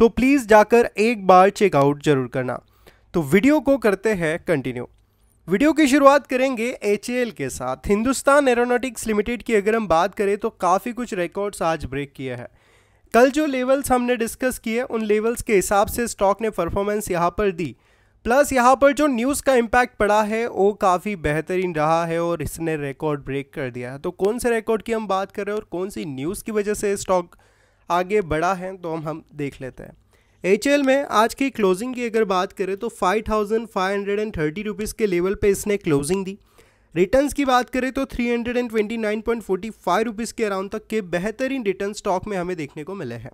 तो प्लीज़ जाकर एक बार चेकआउट जरूर करना तो वीडियो को करते हैं कंटिन्यू वीडियो की शुरुआत करेंगे एच के साथ हिंदुस्तान एरोनॉटिक्स लिमिटेड की अगर हम बात करें तो काफ़ी कुछ रिकॉर्ड्स आज ब्रेक किए हैं कल जो लेवल्स हमने डिस्कस किए उन लेवल्स के हिसाब से स्टॉक ने परफॉर्मेंस यहाँ पर दी प्लस यहाँ पर जो न्यूज़ का इम्पैक्ट पड़ा है वो काफ़ी बेहतरीन रहा है और इसने रिकॉर्ड ब्रेक कर दिया है तो कौन से रिकॉर्ड की हम बात कर रहे हैं और कौन सी न्यूज़ की वजह से स्टॉक आगे बढ़ा है तो हम हम देख लेते हैं एच में आज की क्लोजिंग की अगर बात करें तो five thousand five hundred and thirty rupees के लेवल पे इसने क्लोजिंग दी रिटर्न्स की बात करें तो three hundred and twenty nine point forty five rupees के अराउंड तक के बेहतरीन रिटर्न स्टॉक में हमें देखने को मिले हैं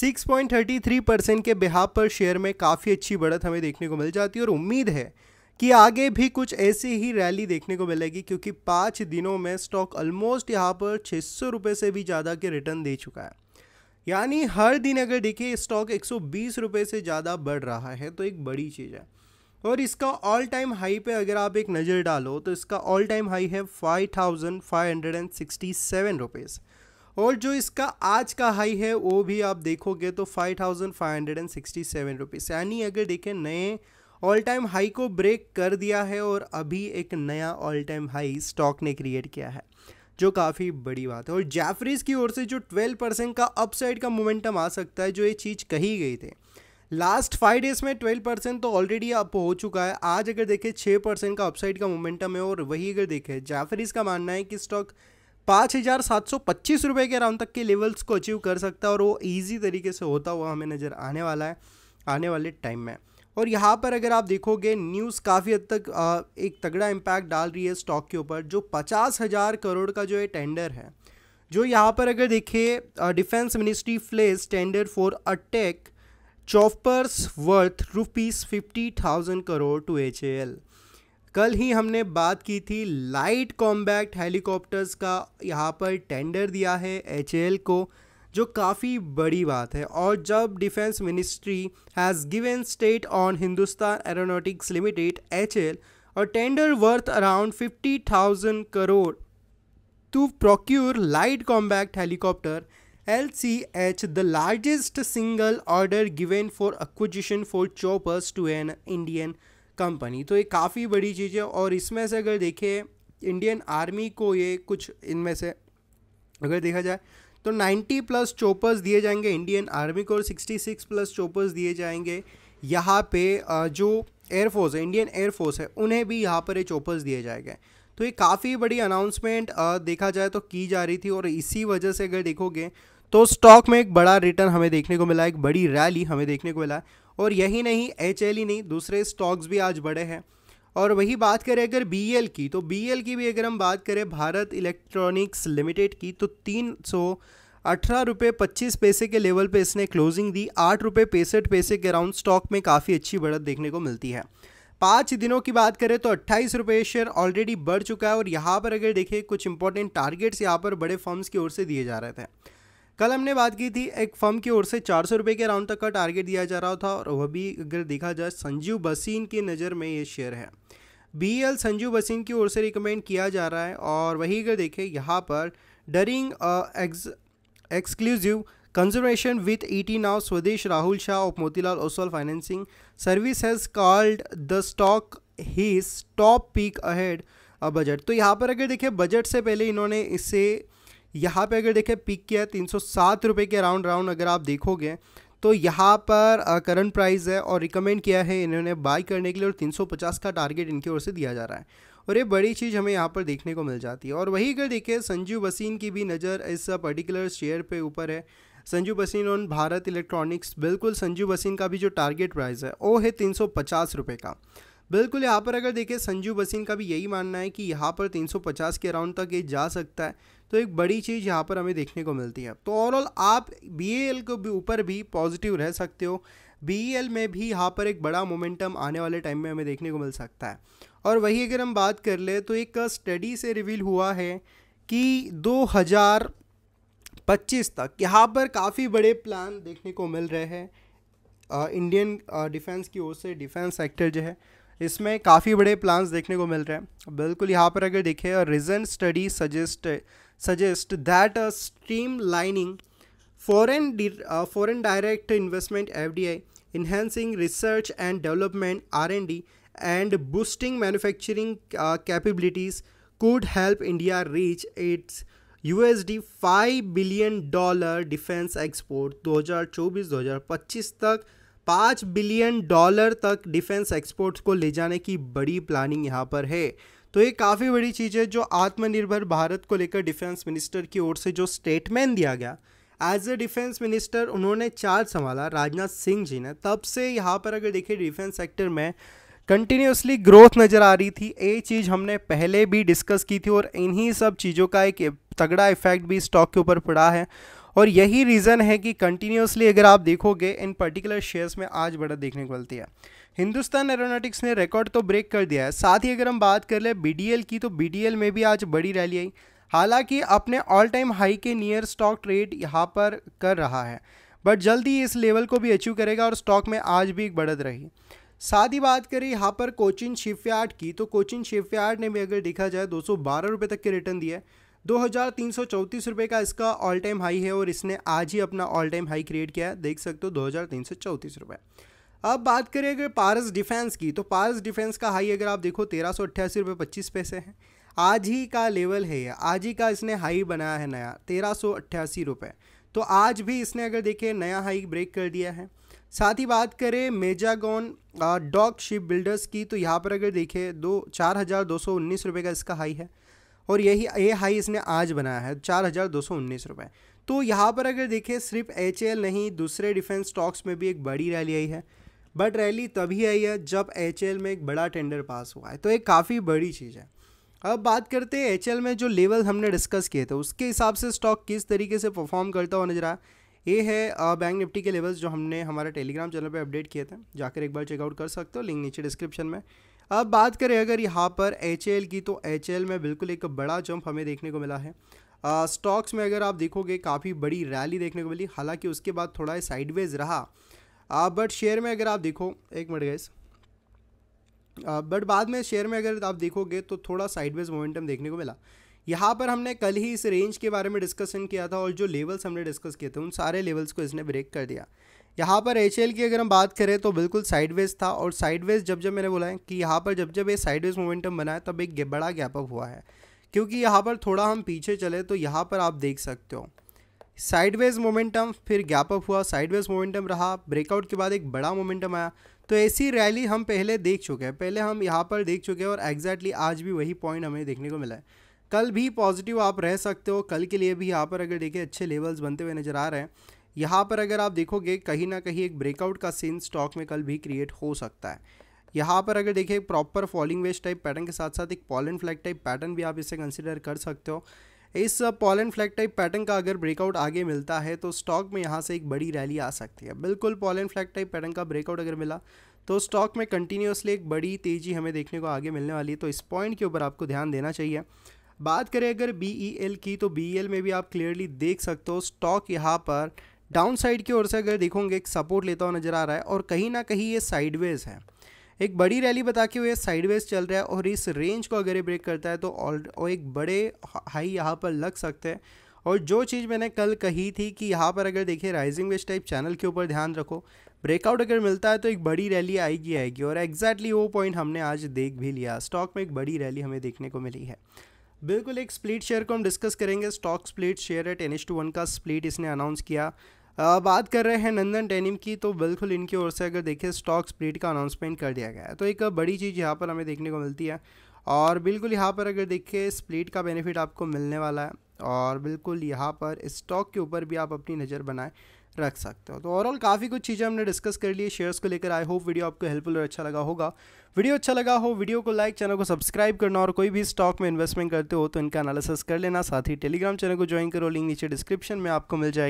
six point thirty three percent के बिहा पर शेयर में काफ़ी अच्छी बढ़त हमें देखने को मिल जाती है और उम्मीद है कि आगे भी कुछ ऐसी ही रैली देखने को मिलेगी क्योंकि पाँच दिनों में स्टॉक ऑलमोस्ट यहाँ पर छः सौ रुपये से भी ज़्यादा के रिटर्न दे चुका है यानी हर दिन अगर देखिए स्टॉक एक सौ से ज़्यादा बढ़ रहा है तो एक बड़ी चीज़ है और इसका ऑल टाइम हाई पे अगर आप एक नज़र डालो तो इसका ऑल टाइम हाई है five thousand five hundred and sixty seven rupees और जो इसका आज का हाई है वो भी आप देखोगे तो five thousand five hundred and sixty seven rupees यानी अगर देखें नए ऑल टाइम हाई को ब्रेक कर दिया है और अभी एक नया ऑल टाइम हाई स्टॉक ने क्रिएट किया है जो काफ़ी बड़ी बात है और जैफरीज की ओर से जो ट्वेल्व परसेंट का अपसाइड का मोमेंटम आ सकता है जो ये चीज़ कही गई थी लास्ट फाइव डेज में ट्वेल्व परसेंट तो ऑलरेडी अप हो चुका है आज अगर देखें छः परसेंट का अपसाइड का मोमेंटम है और वही अगर देखें जैफरीज का मानना है कि स्टॉक पाँच हज़ार सात सौ पच्चीस रुपये के अराउंड तक के लेवल्स को अचीव कर सकता है और वो ईजी तरीके से होता हुआ हमें नज़र आने वाला है आने वाले टाइम में और यहाँ पर अगर आप देखोगे न्यूज़ काफ़ी हद तक आ, एक तगड़ा इम्पैक्ट डाल रही है स्टॉक के ऊपर जो पचास हज़ार करोड़ का जो है टेंडर है जो यहाँ पर अगर देखिए defence ministry floats tender for attack choppers worth rupees fifty thousand crore to H कल ही हमने बात की थी लाइट कॉम्बैक्ट हेलीकॉप्टर्स का यहाँ पर टेंडर दिया है एच को जो काफ़ी बड़ी बात है और जब defence ministry has given state on Hindustan aeronautics limited H L और tender worth around fifty thousand crore to procure light combat helicopter L C H the largest single order given for acquisition for choppers to an Indian company तो ये काफ़ी बड़ी चीज़ है और इसमें से अगर देखें इंडियन आर्मी को ये कुछ इनमें से अगर देखा जाए तो 90 प्लस चोपर्स दिए जाएंगे इंडियन आर्मी को और 66 प्लस चोपर्स दिए जाएंगे यहाँ पे जो एयरफोर्स है इंडियन एयरफोर्स है उन्हें भी यहाँ पर ये चोपर्स दिए जाएंगे तो ये काफ़ी बड़ी अनाउंसमेंट देखा जाए तो की जा रही थी और इसी वजह से अगर देखोगे तो स्टॉक में एक बड़ा रिटर्न हमें देखने को मिला एक बड़ी रैली हमें देखने को मिला और यही नहीं एच ही e नहीं दूसरे स्टॉक्स भी आज बड़े हैं और वही बात करें अगर बी की तो बी की भी अगर हम बात करें भारत इलेक्ट्रॉनिक्स लिमिटेड की तो तीन सौ अठारह रुपये पच्चीस पैसे के लेवल पे इसने क्लोजिंग दी आठ रुपये पैंसठ पैसे के राउंड स्टॉक में काफ़ी अच्छी बढ़त देखने को मिलती है पाँच दिनों की बात करें तो अट्ठाईस रुपये शेयर ऑलरेडी बढ़ चुका है और यहाँ पर अगर देखें कुछ इंपॉर्टेंट टारगेट्स यहाँ पर बड़े फॉर्म्स की ओर से दिए जा रहे थे कल हमने बात की थी एक फर्म की ओर से चार सौ रुपये के राउंड तक का टारगेट दिया जा रहा था और वह भी अगर देखा जाए संजीव बसीन की नज़र में ये शेयर है बी एल संजीव बसीन की ओर से रिकमेंड किया जा रहा है और वही अगर देखें यहाँ पर during exclusive conversation with E T now Swadesh Rahul Shah of Motilal Oswal financing service has called the stock his top pick ahead budget तो यहाँ पर अगर देखें बजट से पहले इन्होंने इसे यहाँ पे अगर देखें पिक किया है तीन सौ सात रुपये के राउंड राउंड अगर आप देखोगे तो यहाँ पर करंट प्राइस है और रिकमेंड किया है इन्होंने बाय करने के लिए और 350 का टारगेट इनकी ओर से दिया जा रहा है और ये बड़ी चीज़ हमें यहाँ पर देखने को मिल जाती है और वही अगर देखें संजीव बसीन की भी नज़र इस पर्टिकुलर शेयर पर ऊपर है संजू बसीन ऑन भारत इलेक्ट्रॉनिक्स बिल्कुल संजू बसीन का भी जो टारगेट प्राइस है वो है तीन सौ का बिल्कुल यहाँ पर अगर देखें संजू बसीन का भी यही मानना है कि यहाँ पर 350 के अराउंड तक ये जा सकता है तो एक बड़ी चीज़ यहाँ पर हमें देखने को मिलती है तो ओवरऑल आप बी एल के ऊपर भी पॉजिटिव रह सकते हो बी एल e में भी यहाँ पर एक बड़ा मोमेंटम आने वाले टाइम में हमें देखने को मिल सकता है और वही अगर हम बात कर ले तो एक स्टडी से रिवील हुआ है कि 2025 तक यहाँ पर काफ़ी बड़े प्लान देखने को मिल रहे हैं इंडियन डिफेंस की ओर से डिफेंस सेक्टर जो है इसमें काफ़ी बड़े प्लान्स देखने को मिल रहे हैं बिल्कुल यहाँ पर अगर देखें और recent study suggest suggest that a streamlining foreign, di uh, foreign direct investment FDI, enhancing research and development R&D and boosting manufacturing uh, capabilities could help India reach its USD 5 billion dollar defense export 2024-2025 तक 5 billion dollar तक defence exports को ले जाने की बड़ी planning यहाँ पर है तो ये काफ़ी बड़ी चीज़ है जो आत्मनिर्भर भारत को लेकर डिफेंस मिनिस्टर की ओर से जो स्टेटमेंट दिया गया एज अ डिफेंस मिनिस्टर उन्होंने चार्ज संभाला राजनाथ सिंह जी ने तब से यहाँ पर अगर देखिए डिफेंस सेक्टर में कंटिन्यूसली ग्रोथ नज़र आ रही थी ये चीज़ हमने पहले भी डिस्कस की थी और इन्हीं सब चीज़ों का एक तगड़ा इफेक्ट भी स्टॉक के ऊपर पड़ा है और यही रीज़न है कि कंटिन्यूसली अगर आप देखोगे इन पर्टिकुलर शेयर्स में आज बड़ा देखने को मिलती है हिंदुस्तान एरोनॉटिक्स ने रिकॉर्ड तो ब्रेक कर दिया है साथ ही अगर हम बात कर ले बी की तो बी में भी आज बड़ी रैली आई हालांकि अपने ऑल टाइम हाई के नियर स्टॉक ट्रेड यहाँ पर कर रहा है बट जल्द ही इस लेवल को भी अचीव करेगा और स्टॉक में आज भी एक बढ़त रही साथ ही बात करें यहाँ पर कोचिन शिपयार्ड की तो कोचिन शिपयार्ड ने भी अगर देखा जाए दो सौ तक के रिटर्न दिया है दो हज़ार तीन सौ चौंतीस रुपये का इसका ऑल टाइम हाई है और इसने आज ही अपना ऑल टाइम हाई क्रिएट किया है देख सकते हो दो हज़ार तीन सौ चौंतीस रुपये अब बात करें अगर पारस डिफेंस की तो पारस डिफेंस का हाई अगर आप देखो तेरह सौ अट्ठासी रुपये पच्चीस पैसे हैं आज ही का लेवल है ये आज ही का इसने हाई बनाया है नया तेरह सौ अट्ठासी रुपये तो आज भी इसने अगर देखे नया हाई ब्रेक कर दिया है साथ ही बात करें मेजागॉन डॉग शिप बिल्डर्स की तो यहाँ पर अगर देखें दो चार हज़ार दो सौ उन्नीस रुपये का इसका हाई है और यही ये हाई इसने आज बनाया है चार हज़ार दो सौ उन्नीस रुपये तो यहाँ पर अगर देखें सिर्फ एच नहीं दूसरे डिफेंस स्टॉक्स में भी एक बड़ी रैली आई है बट रैली तभी आई है जब एच में एक बड़ा टेंडर पास हुआ है तो एक काफ़ी बड़ी चीज़ है अब बात करते हैं एच में जो लेवल हमने डिस्कस किए थे उसके हिसाब से स्टॉक किस तरीके से परफॉर्म करता हुआ नजर आया ये है बैंक निफ्टी के लेवल्स जो हमने हमारे टेलीग्राम चैनल पे अपडेट किए थे जाकर एक बार चेकआउट कर सकते हो लिंक नीचे डिस्क्रिप्शन में अब बात करें अगर यहाँ पर एच की तो एच में बिल्कुल एक बड़ा जंप हमें देखने को मिला है स्टॉक्स में अगर आप देखोगे काफ़ी बड़ी रैली देखने को मिली हालांकि उसके बाद थोड़ा साइडवेज रहा बट शेयर में अगर आप देखो एक मिनट गए बट बाद में शेयर में अगर आप देखोगे तो थोड़ा साइडवेज मोमेंटम देखने को मिला यहाँ पर हमने कल ही इस रेंज के बारे में डिस्कशन किया था और जो लेवल्स हमने डिस्कस किए थे उन सारे लेवल्स को इसने ब्रेक कर दिया यहाँ पर एच की अगर हम बात करें तो बिल्कुल साइडवेज था और साइडवेज जब जब मैंने बोला है कि यहाँ पर जब जब ये साइडवेज मोमेंटम बना है तब एक बड़ा गैप अप हुआ है क्योंकि यहाँ पर थोड़ा हम पीछे चले तो यहाँ पर आप देख सकते हो साइडवेज मोमेंटम फिर गैप अप हुआ साइडवेज मोमेंटम रहा ब्रेकआउट के बाद एक बड़ा मोमेंटम आया तो ऐसी रैली हम पहले देख चुके हैं पहले हम यहाँ पर देख चुके हैं और एग्जैक्टली आज भी वही पॉइंट हमें देखने को मिला है कल भी पॉजिटिव आप रह सकते हो कल के लिए भी यहाँ पर अगर देखें अच्छे लेवल्स बनते हुए नज़र आ रहे हैं यहाँ पर अगर आप देखोगे कहीं ना कहीं एक ब्रेकआउट का सीन स्टॉक में कल भी क्रिएट हो सकता है यहाँ पर अगर देखिए प्रॉपर फॉलिंग वेस्ट टाइप पैटर्न के साथ साथ एक पॉलन फ्लैग टाइप पैटर्न भी आप इसे कंसिडर कर सकते हो इस पॉलन फ्लैग टाइप पैटर्न का अगर ब्रेकआउट आगे मिलता है तो स्टॉक में यहाँ से एक बड़ी रैली आ सकती है बिल्कुल पॉलन फ्लैग टाइप पैटर्न का ब्रेकआउट अगर मिला तो स्टॉक में कंटिन्यूसली एक बड़ी तेज़ी हमें देखने को आगे मिलने वाली है तो इस पॉइंट के ऊपर आपको ध्यान देना चाहिए बात करें अगर बी e की तो बी e में भी आप क्लियरली देख सकते हो स्टॉक यहाँ पर डाउन साइड की ओर से अगर देखोगे एक सपोर्ट लेता हुआ नजर आ रहा है और कहीं ना कहीं ये साइडवेज है एक बड़ी रैली बता के हुए साइडवेज चल रहा है और इस रेंज को अगर ये ब्रेक करता है तो और एक बड़े हाई यहाँ पर लग सकते हैं और जो चीज़ मैंने कल कही थी कि यहाँ पर अगर देखिए राइजिंग वेज टाइप चैनल के ऊपर ध्यान रखो ब्रेकआउट अगर मिलता है तो एक बड़ी रैली आएगी आएगी और एग्जैक्टली वो पॉइंट हमने आज देख भी लिया स्टॉक में एक बड़ी रैली हमें देखने को मिली है बिल्कुल एक स्प्लिट शेयर को हम डिस्कस करेंगे स्टॉक स्प्लिट शेयर है टेनिस टू वन का स्प्लिट इसने अनाउंस किया बात कर रहे हैं नंदन डेनिम की तो बिल्कुल इनकी ओर से अगर देखें स्टॉक स्प्लिट का अनाउंसमेंट कर दिया गया है तो एक बड़ी चीज़ यहाँ पर हमें देखने को मिलती है और बिल्कुल यहाँ पर अगर देखें स्प्लिट का बेनिफिट आपको मिलने वाला है और बिल्कुल यहाँ पर स्टॉक के ऊपर भी आप अपनी नज़र बनाए रख सकते हो तो ओवरऑल काफ़ी कुछ चीज़ें हमने डिस्कस कर ली शेयर्स को लेकर आई होप वीडियो आपको हेल्पफुल और अच्छा लगा होगा वीडियो अच्छा लगा हो वीडियो को लाइक चैनल को सब्सक्राइब करना और कोई भी स्टॉक में इन्वेस्टमेंट करते हो तो इनका एनालिसिस कर लेना साथ ही टेलीग्राम चैनल को ज्वाइन करो लिंक नीचे डिस्क्रिप्शन में आपको मिल जाएगी